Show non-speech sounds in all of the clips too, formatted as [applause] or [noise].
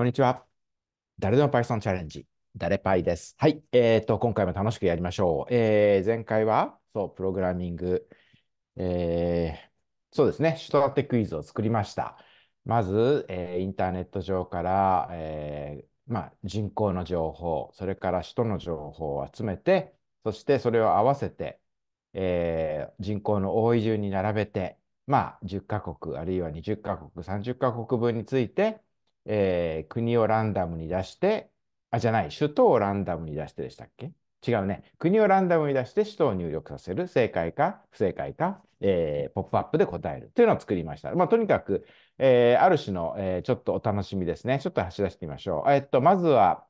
こんにちは。誰でも Python チャレンジ。誰パイです。はい。えっ、ー、と、今回も楽しくやりましょう。えー、前回は、そう、プログラミング、えー、そうですね、人立てクイズを作りました。まず、えー、インターネット上から、えー、まあ、人口の情報、それから都の情報を集めて、そしてそれを合わせて、えー、人口の多い順に並べて、まあ、10カ国、あるいは20カ国、30カ国分について、えー、国をランダムに出して、あ、じゃない、首都をランダムに出してでしたっけ違うね。国をランダムに出して首都を入力させる。正解か不正解か、えー、ポップアップで答える。というのを作りました。まあ、とにかく、えー、ある種の、えー、ちょっとお楽しみですね。ちょっと走らせてみましょう。えっと、まずは、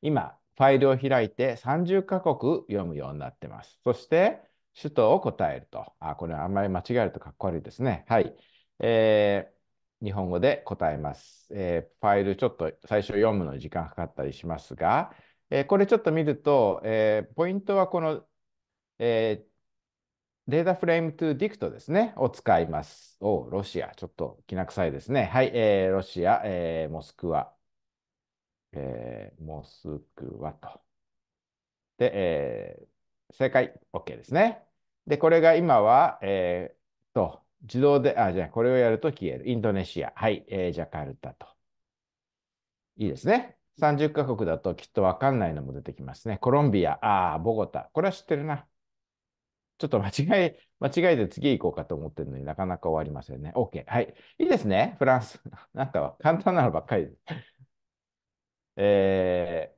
今、ファイルを開いて30カ国読むようになってます。そして、首都を答えると。あ、これあんまり間違えるとかっこ悪いですね。はい。えー日本語で答えます。えー、ファイルちょっと最初読むのに時間かかったりしますが、えー、これちょっと見ると、えー、ポイントはこの、えデータフレームトゥディクトですね、を使います。おロシア、ちょっときな臭いですね。はい、えロシア、えモスクワ、えモスクワと。で、え正解、OK ですね。で、これが今は、えー、と、自動で、あ、じゃあこれをやると消える。インドネシア。はい、えー、ジャカルタと。いいですね。30カ国だときっとわかんないのも出てきますね。コロンビア、ああ、ボゴタ。これは知ってるな。ちょっと間違い、間違いで次行こうかと思ってるのになかなか終わりませんね。OK。はい。いいですね。フランス。[laughs] なんか簡単なのばっかりです。え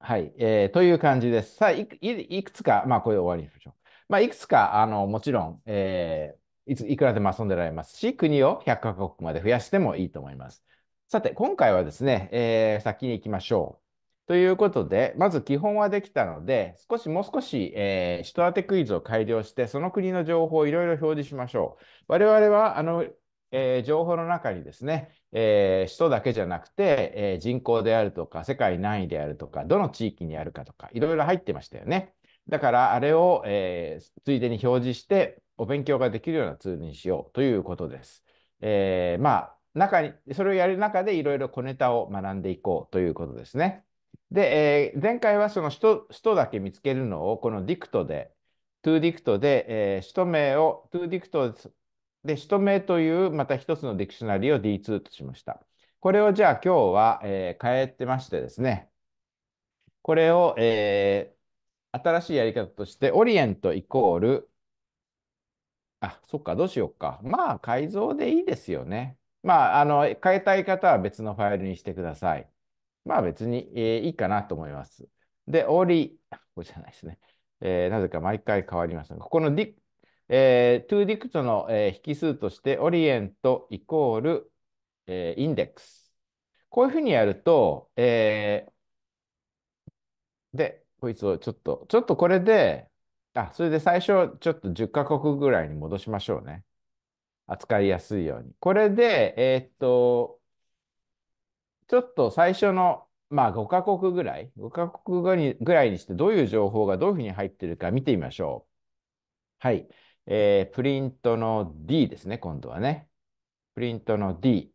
ー、はい、えー。という感じです。さあ、いくいくつか、まあ、これで終わりにしましょう。まあ、いくつか、あの、もちろん、えー、いついくらでも遊んでられますし、国を100カ国まで増やしてもいいと思います。さて、今回はですね、えー、先に行きましょう。ということで、まず基本はできたので、少しもう少し、えー、人当てクイズを改良して、その国の情報をいろいろ表示しましょう。我々はあの、えー、情報の中にですね、えー、人だけじゃなくて、えー、人口であるとか、世界何位であるとか、どの地域にあるかとか、いろいろ入ってましたよね。だから、あれを、えついでに表示して、お勉強ができるようなツールにしようということです。えー、まあ、中に、それをやる中でいろいろ小ネタを学んでいこうということですね。で、えー、前回はその人、人だけ見つけるのを、このディクトで、トゥーディクトで、えー、人名を、トゥーディクトで、人名というまた一つのディクショナリを D2 としました。これをじゃあ今日は、えー、変えてましてですね、これを、えー、新しいやり方として、オリエントイコール、あ、そっか、どうしようか。まあ、改造でいいですよね。まあ、あの、変えたい方は別のファイルにしてください。まあ、別に、えー、いいかなと思います。で、オり、リここじゃないですね。えー、なぜか毎回変わりますここのディ、えー、toDict の、えー、引数として、オリエントイコール、えー、インデックス。こういうふうにやると、えー、で、こいつをちょっと、ちょっとこれで、あ、それで最初ちょっと10カ国ぐらいに戻しましょうね。扱いやすいように。これで、えー、っと、ちょっと最初の、まあ、5カ国ぐらい、5カ国ぐらいにしてどういう情報がどういうふうに入ってるか見てみましょう。はい。えー、プリントの D ですね、今度はね。プリントの D。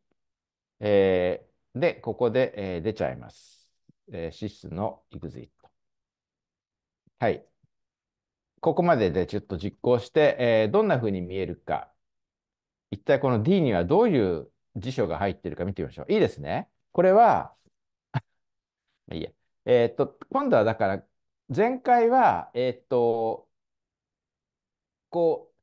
えー、で、ここで、えー、出ちゃいます。えー、シスの e グ i ット。はい。ここまででちょっと実行して、えー、どんなふうに見えるか、一体この D にはどういう辞書が入ってるか見てみましょう。いいですね。これは、[laughs] いいや。えー、っと、今度はだから、前回は、えー、っと、こ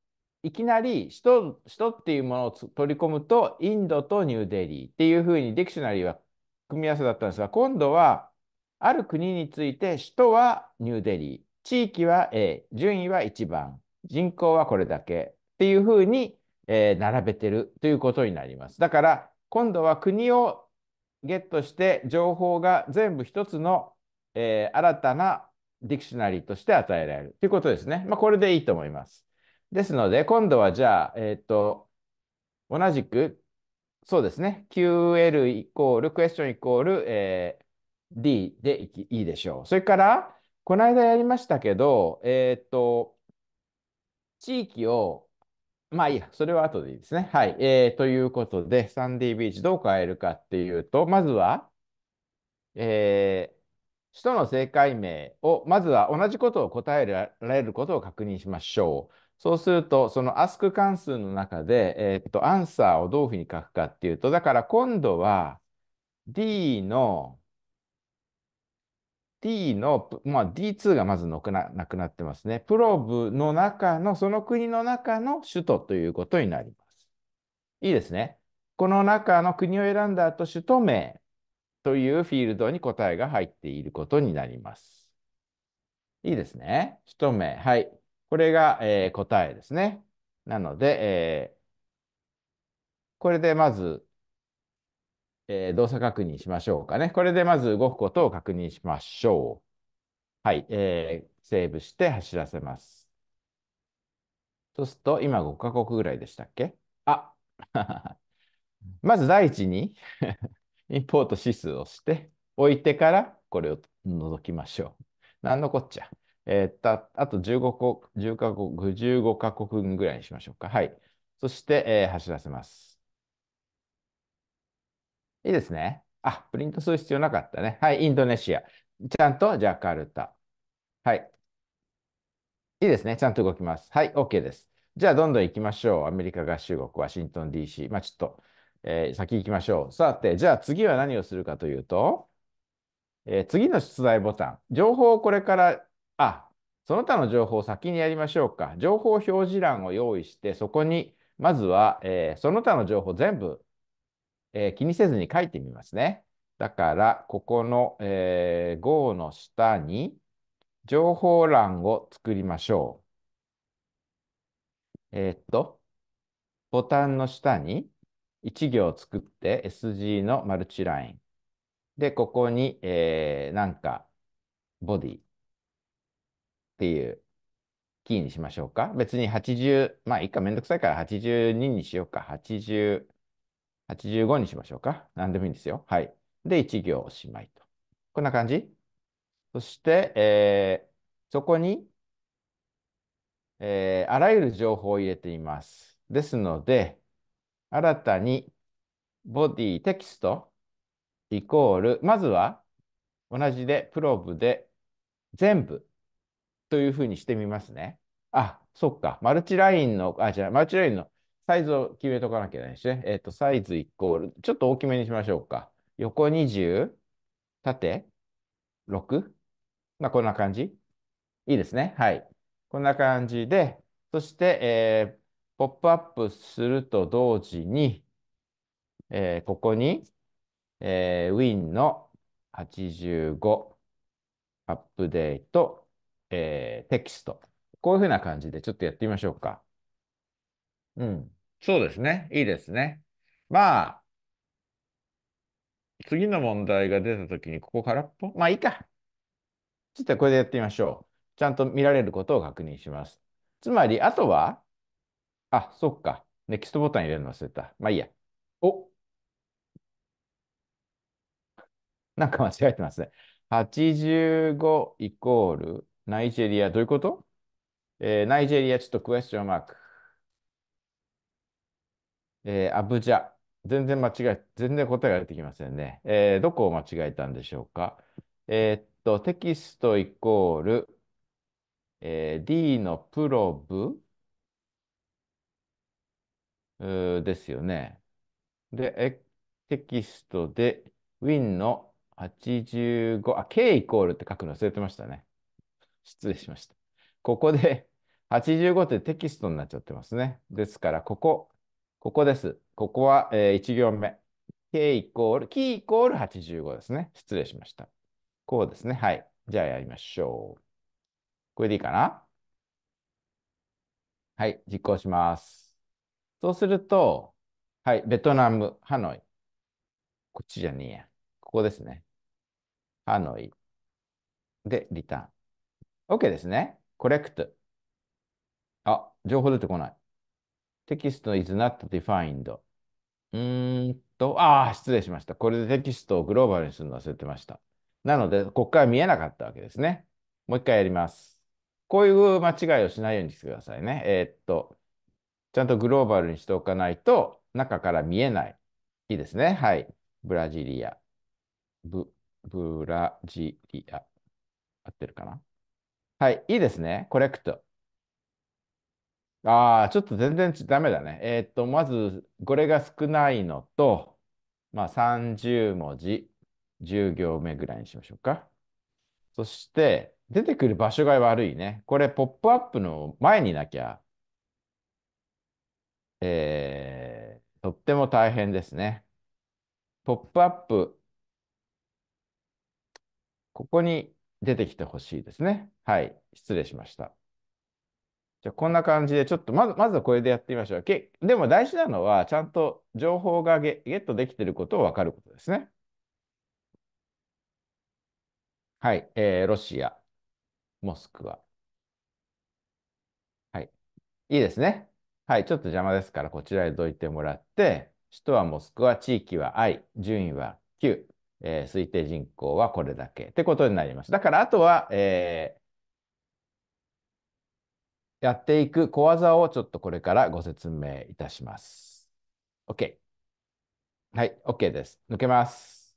う、いきなり首都っていうものを取り込むと、インドとニューデリーっていうふうにディクショナリーは組み合わせだったんですが、今度は、ある国について首都はニューデリー、地域は A、順位は1番、人口はこれだけっていうふうに、えー、並べてるということになります。だから今度は国をゲットして情報が全部一つの、えー、新たなディクショナリーとして与えられるということですね。まあ、これでいいと思います。ですので今度はじゃあ、えっ、ー、と同じくそうですね QL イコールクエスチョンイコール、えー、D でいいでしょう。それからこの間やりましたけど、えーっと、地域を、まあいいや、それは後でいいですね。はい。えーということで、サンディビーチどう変えるかっていうと、まずは、えー、首都の正解名を、まずは同じことを答えられることを確認しましょう。そうすると、そのアスク関数の中で、えー、っと、アンサーをどういうふうに書くかっていうと、だから今度は D の D の、まあ、D2 がまずなくななくなってますね。プロブの中の、その国の中の首都ということになります。いいですね。この中の国を選んだ後、首都名というフィールドに答えが入っていることになります。いいですね。首都名。はい。これが、えー、答えですね。なので、えー、これでまずえー、動作確認しましょうかね。これでまず動くことを確認しましょう。はい、えー、セーブして走らせます。そうすると、今5カ国ぐらいでしたっけあ [laughs] まず第一に [laughs] インポート指数をして、置いてからこれを除きましょう。何のこっちゃ。えー、っと、あと15個、10カ国、15カ国ぐらいにしましょうか。はい。そして、えー、走らせます。いいですね。あ、プリントする必要なかったね。はい、インドネシア。ちゃんとジャカルタ。はい。いいですね。ちゃんと動きます。はい、OK です。じゃあ、どんどん行きましょう。アメリカ合衆国、ワシントン DC。まあ、ちょっと、えー、先行きましょう。さて、じゃあ次は何をするかというと、えー、次の出題ボタン。情報をこれから、あ、その他の情報を先にやりましょうか。情報表示欄を用意して、そこに、まずは、えー、その他の情報全部えー、気にせずに書いてみますね。だから、ここの、えー、号の下に情報欄を作りましょう。えー、っと、ボタンの下に1行作って SG のマルチライン。で、ここに、えー、なんか、ボディっていうキーにしましょうか。別に80、まあ、いいか、めんどくさいから82にしようか。80。85にしましょうか。何でもいいんですよ。はい。で、1行おしまいと。こんな感じ。そして、えー、そこに、えー、あらゆる情報を入れています。ですので、新たにボディテキストイコール、まずは同じでプローブで全部というふうにしてみますね。あ、そっか。マルチラインの、あ、じゃあ、マルチラインのサイズを決めとかなきゃいけないしね。えっ、ー、と、サイズイコール、ちょっと大きめにしましょうか。横20、縦 6? まあ、こんな感じいいですね。はい。こんな感じで、そして、えー、ポップアップすると同時に、えー、ここに、えー、Win の85アップデート、えー、テキスト。こういうふうな感じでちょっとやってみましょうか。うん。そうですね。いいですね。まあ、次の問題が出たときに、ここ空っぽまあいいか。ちょっとこれでやってみましょう。ちゃんと見られることを確認します。つまり、あとは、あ、そっか。ネクストボタン入れるの忘れた。まあいいや。おなんか間違えてますね。85イコールナイジェリア。どういうことえー、ナイジェリア、ちょっとクエスチョンマーク。えー、アブジャ。全然間違え、全然答えが出てきませんね。えー、どこを間違えたんでしょうか。えー、っと、テキストイコール、えー、D のプロブうですよね。で、えテキストで Win の85、あ、K イコールって書くの忘れてましたね。失礼しました。ここで85ってテキストになっちゃってますね。ですから、ここ、ここです。ここは、えー、1行目。k イコール、k イコール85ですね。失礼しました。こうですね。はい。じゃあやりましょう。これでいいかなはい、実行します。そうすると、はい、ベトナム、ハノイ。こっちじゃねえや。ここですね。ハノイ。で、リターン。OK ですね。コレクト。あ、情報出てこない。テキスト is not defined。うーんと、ああ、失礼しました。これでテキストをグローバルにするの忘れてました。なので、ここから見えなかったわけですね。もう一回やります。こういう間違いをしないようにしてくださいね。えー、っと、ちゃんとグローバルにしておかないと、中から見えない。いいですね。はい。ブラジリア。ブ、ブラジリア。合ってるかなはい。いいですね。コレクト。ああ、ちょっと全然ダメだね。えっと、まず、これが少ないのと、まあ、30文字、10行目ぐらいにしましょうか。そして、出てくる場所が悪いね。これ、ポップアップの前になきゃ、えー、とっても大変ですね。ポップアップ、ここに出てきてほしいですね。はい、失礼しました。じゃこんな感じで、ちょっとまず、まずこれでやってみましょう。けでも大事なのは、ちゃんと情報がゲゲットできていることを分かることですね。はい、えー、ロシア、モスクワ。はい、いいですね。はい、ちょっと邪魔ですから、こちらへどいてもらって、首都はモスクワ、地域は I、順位は9、えー、推定人口はこれだけってことになります。だから、あとは、えーやっていく小技をちょっとこれからご説明いたします。OK。はい、OK です。抜けます。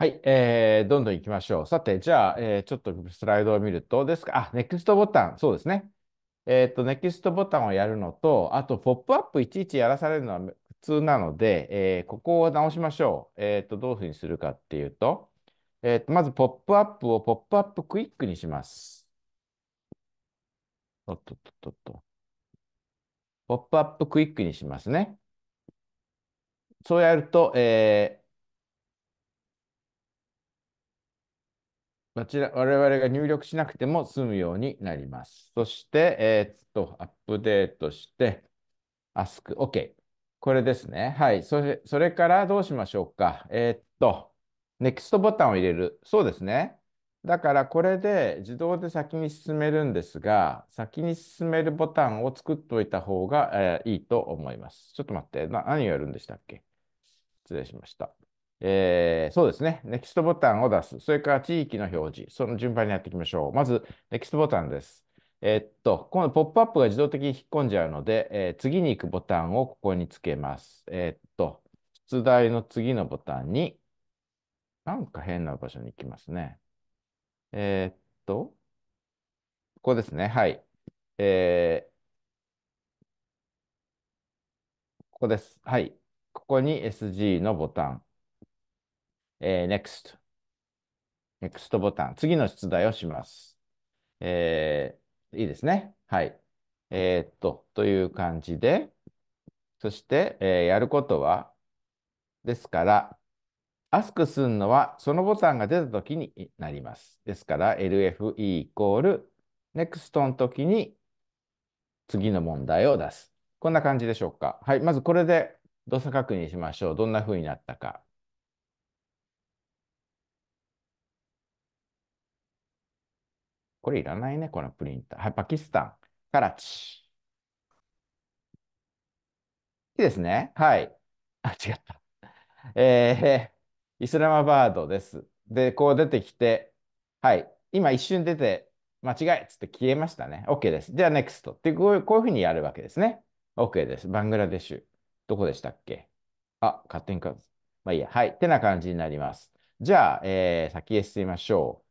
はい、えー、どんどん行きましょう。さて、じゃあ、えー、ちょっとスライドを見ると、ですか、あ、ネクストボタン、そうですね。えっ、ー、と、ネクストボタンをやるのと、あと、ポップアップいちいちやらされるのは普通なので、えー、ここを直しましょう。えっ、ー、と、どういうふうにするかっていうと、えっと、まず、ポップアップをポップアップクイックにします。おっとっとっとっと。ポップアップクイックにしますね。そうやると、えー、こちら、我々が入力しなくても済むようになります。そして、えー、っと、アップデートして、ask、OK。これですね。はい。それ、それからどうしましょうか。えー、っと、ネクストボタンを入れる。そうですね。だからこれで自動で先に進めるんですが、先に進めるボタンを作っておいた方が、えー、いいと思います。ちょっと待って、何をやるんでしたっけ失礼しました。えー、そうですね。ネクストボタンを出す。それから地域の表示。その順番にやっていきましょう。まず、ネクストボタンです。えー、っと、このポップアップが自動的に引っ込んじゃうので、えー、次に行くボタンをここにつけます。えー、っと、出題の次のボタンに、なんか変な場所に行きますね。えー、っと、ここですね。はい。えー、ここです。はい。ここに SG のボタン。えー、Next。Next ボタン。次の出題をします。えー、いいですね。はい。えー、っと、という感じで、そして、えー、やることは、ですから、アスクするのはそのボタンが出た時になります。ですから LFE イコール NEXT の時に次の問題を出す。こんな感じでしょうか。はい、まずこれで動作確認しましょう。どんな風になったか。これいらないね、このプリンター。はい、パキスタン、カラチ。いいですね。はい。あ、違った。えー、イスラマバードです。で、こう出てきて、はい、今一瞬出て、間違いっつって消えましたね。OK です。じゃあ、NEXT ってこういう、こういうふうにやるわけですね。OK です。バングラデシュ。どこでしたっけあ、勝手にう。まあいいや。はい。ってな感じになります。じゃあ、えー、先へ進みましょ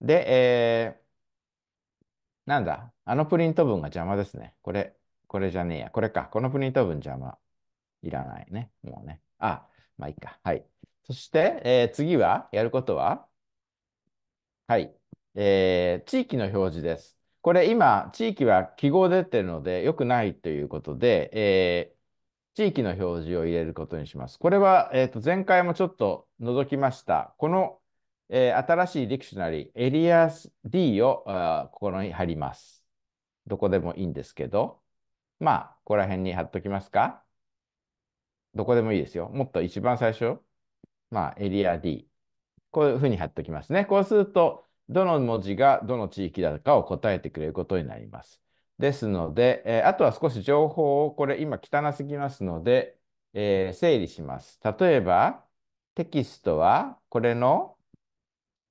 う。で、えー、なんだあのプリント文が邪魔ですね。これ、これじゃねえや。これか。このプリント文邪魔。いらないね。もうね。あ、まあいいか。はい。そして、えー、次は、やることははい。えー、地域の表示です。これ今、地域は記号出てるので、良くないということで、えー、地域の表示を入れることにします。これは、えー、と前回もちょっと覗きました。この、えー、新しいディクショナリー、エリア D をあここに貼ります。どこでもいいんですけど、まあ、ここら辺に貼っときますか。どこでもいいですよ。もっと一番最初、まあ、エリア D。こういうふうに貼っておきますね。こうすると、どの文字がどの地域だかを答えてくれることになります。ですので、えー、あとは少し情報を、これ今汚すぎますので、えー、整理します。例えば、テキストは、これの、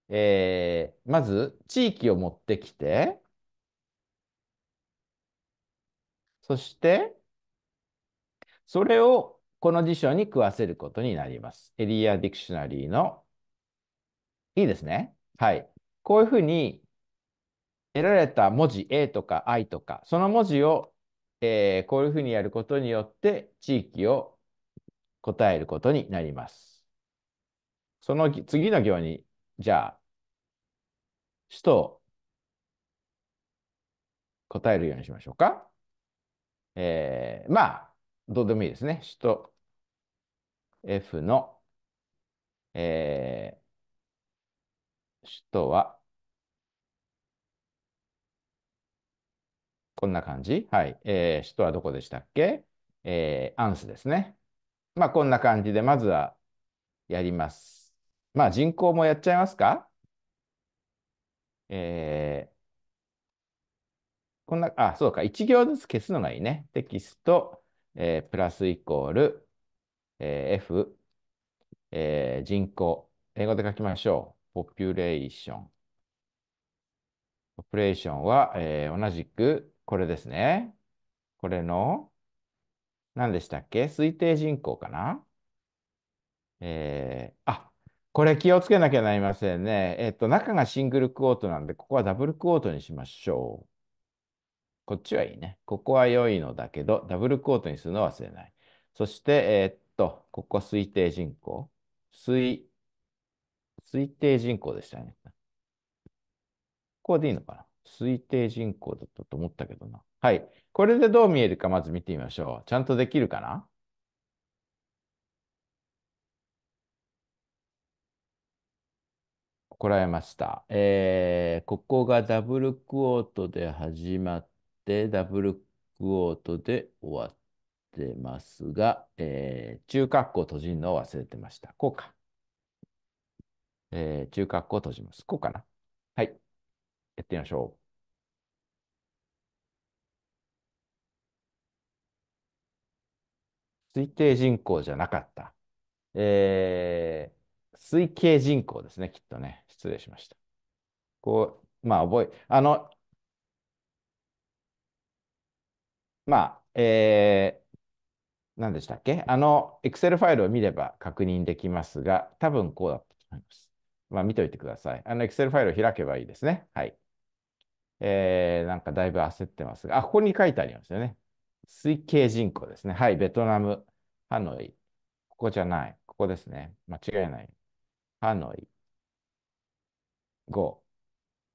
えー、まず地域を持ってきて、そして、それをこの辞書に食わせることになります。エリアディクショナリーの、いいですね。はい。こういうふうに、得られた文字 A とか I とか、その文字を、えー、こういうふうにやることによって、地域を答えることになります。その次の行に、じゃあ、首都を答えるようにしましょうか。えー、まあ、どうでもいいですね。首都 F の、えー、首都は、こんな感じ。はい。えー、首都はどこでしたっけえー、アンスですね。まあ、こんな感じで、まずはやります。まあ、人口もやっちゃいますかえー、こんな、あ、そうか、1行ずつ消すのがいいね。テキスト。えー、プラスイコール、えー、F、えー、人口。英語で書きましょう。ポピュレーション。ポピュレーションは、えー、同じくこれですね。これの、何でしたっけ推定人口かなえー、あ、これ気をつけなきゃなりませんね。えっと、中がシングルクォートなんで、ここはダブルクォートにしましょう。こっちはいいね。ここは良いのだけど、ダブルコートにするのは忘れない。そして、えー、っと、ここ推定人口。推、推定人口でしたね。ここでいいのかな推定人口だったと思ったけどな。はい。これでどう見えるかまず見てみましょう。ちゃんとできるかなこらえました。えー、ここがダブルクオートで始まって、ダブルクオートで終わってますが、えー、中括弧閉じるのを忘れてました。こうか。えー、中括弧閉じます。こうかな。はい。やってみましょう。推定人口じゃなかった。えー、推計人口ですね、きっとね。失礼しました。こう、まあ、覚え、あの、まあ、えー、何でしたっけあの、Excel ファイルを見れば確認できますが、多分こうだったと思います。まあ、見といてください。あの、Excel ファイルを開けばいいですね。はい。えー、なんかだいぶ焦ってますが、あ、ここに書いてありますよね。推計人口ですね。はい、ベトナム、ハノイ。ここじゃない。ここですね。間違いない。ハノイ。5。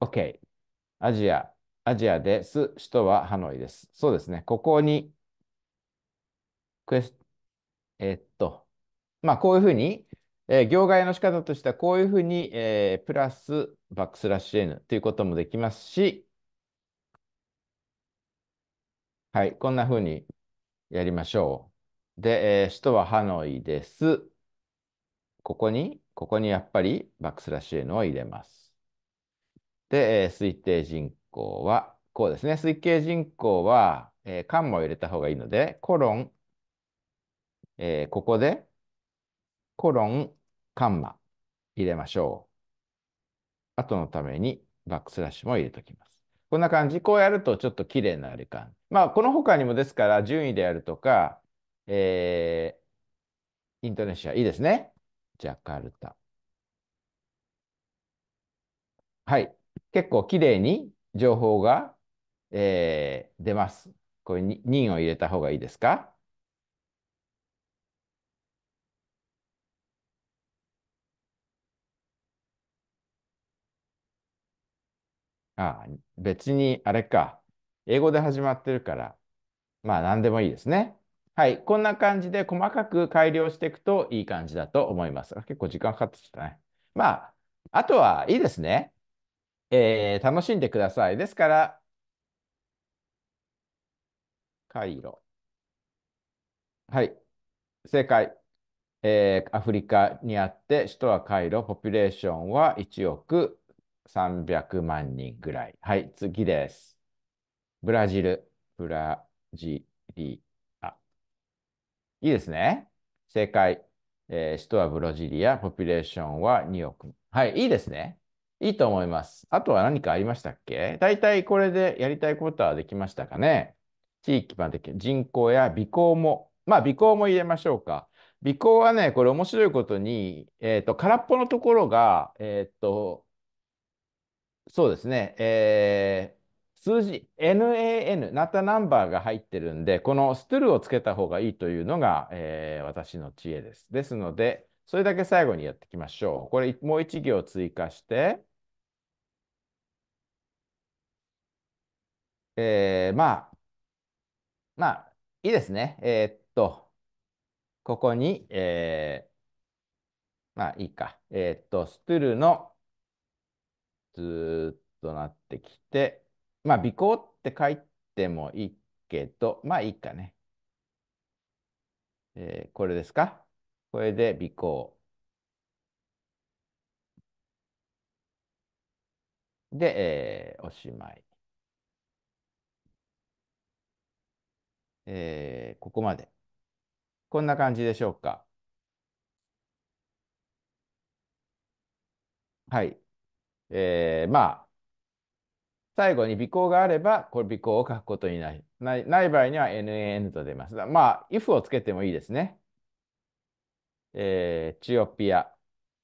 OK。アジア、アジアです。首都はハノイです。そうですね。ここに、クエスえー、っと、まあ、こういうふうに、えー、業界の仕方としては、こういうふうに、えー、プラスバックスラッシュ N ということもできますし、はい、こんなふうにやりましょう。で、えー、首都はハノイです。ここに、ここにやっぱりバックスラッシュ N を入れます。で、えー、推定人口。口は、こうですね。推計人口は、えー、マを入れた方がいいので、コロン、えー、ここで、コロン、カンマ入れましょう。後のためにバックスラッシュも入れときます。こんな感じ。こうやるとちょっと綺麗な割り勘。まあ、この他にもですから、順位であるとか、えー、インドネシア、いいですね。ジャカルタ。はい。結構綺麗に情報が、えー、出ます。これに任を入れた方がいいですかあ別にあれか。英語で始まってるから、まあ何でもいいですね。はい。こんな感じで細かく改良していくといい感じだと思います。結構時間かかってきたね。まあ、あとはいいですね。えー、楽しんでください。ですから、カイロ。はい、正解。えー、アフリカにあって、首都はカイロ、ポピュレーションは1億300万人ぐらい。はい、次です。ブラジル、ブラジリア。いいですね。正解。えー、首都はブロジリア、ポピュレーションは2億。はい、いいですね。いいと思います。あとは何かありましたっけ大体これでやりたいことはできましたかね地域版的人口や尾行も、まあ尾行も入れましょうか。尾行はね、これ面白いことに、えっ、ー、と、空っぽのところが、えっ、ー、と、そうですね、えー、数字、NAN、ナタナンバーが入ってるんで、このストゥルをつけた方がいいというのが、えー、私の知恵です。ですので、それだけ最後にやっていきましょう。これ、もう一行追加して、えー、まあ、まあ、いいですね。えー、っと、ここに、えー、まあいいか。えー、っと、ストゥルのずっとなってきて、まあ、尾行って書いてもいいけど、まあいいかね。えー、これですかこれで尾行。で、えー、おしまい。えー、ここまで。こんな感じでしょうか。はい。えー、まあ、最後に尾行があれば、これ尾行を書くことになり、ないない場合には NAN と出ます。まあ、if をつけてもいいですね。えー、チオピア、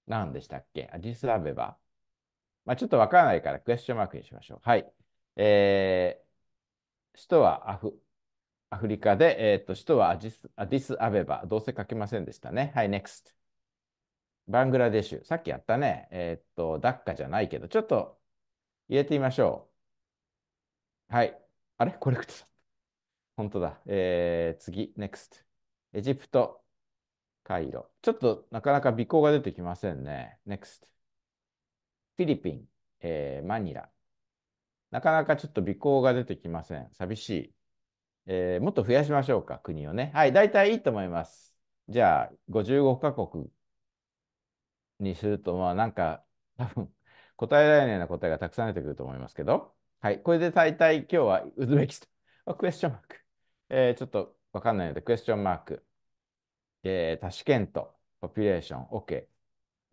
何でしたっけアディスアベバ。まあ、ちょっとわからないから、クエスチョンマークにしましょう。はい。えー、首都はアフ、アフリカで、えっ、ー、と、首都はアィスアディスアベバ。どうせ書けませんでしたね。はい、next。バングラデシュ。さっきやったね。えっ、ー、と、ダッカじゃないけど、ちょっと入れてみましょう。はい。あれコレクト。本当だ。えー、次、next。エジプト、カイロ。ちょっとなかなか尾行が出てきませんね。next。フィリピン、えー、マニラ。なかなかちょっと尾行が出てきません。寂しい。えー、もっと増やしましょうか、国をね。はい、大体いいと思います。じゃあ、55カ国にすると、まあなんか、多分答えられないような答えがたくさん出てくると思いますけど、はい、これで大体今日はウズベキスタン、クエスチョンマーク、えー、ちょっとわかんないので、クエスチョンマーク、えー、タシケント、ポピュレーション、OK、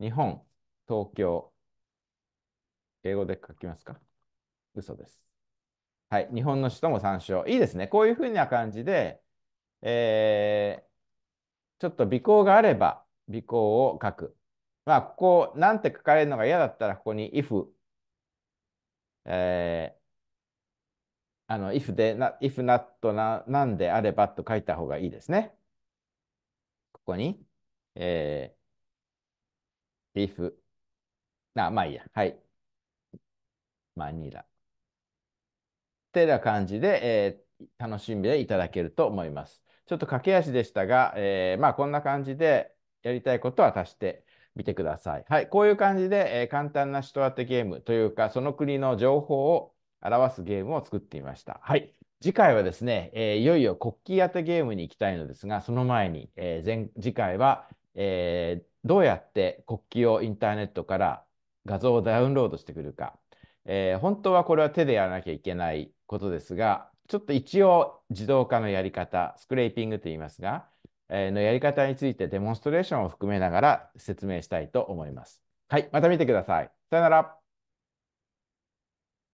日本、東京、英語で書きますか嘘です。はい、日本の首都も参照。いいですね。こういうふうな感じで、えー、ちょっと尾行があれば、尾行を書く。まあ、ここ、なんて書かれるのが嫌だったら、ここに if、えー、あの、if で、if not な、なんであればと書いた方がいいですね。ここに、えー、if、な、まあいいや。はい。マニラ。てな感じで、えー、楽しんでいただけると思います。ちょっと駆け足でしたが、えー、まあ、こんな感じでやりたいことは足してみてください。はい、こういう感じで、えー、簡単な人当てゲームというか、その国の情報を表すゲームを作ってみました。はい。次回はですね、えー、いよいよ国旗当てゲームに行きたいのですが、その前に、えー、前次回は、えー、どうやって国旗をインターネットから画像をダウンロードしてくるか、えー、本当はこれは手でやらなきゃいけないことですが、ちょっと一応自動化のやり方、スクレーピングと言いますが、えー、のやり方についてデモンストレーションを含めながら説明したいと思います。はい、また見てください。さよなら。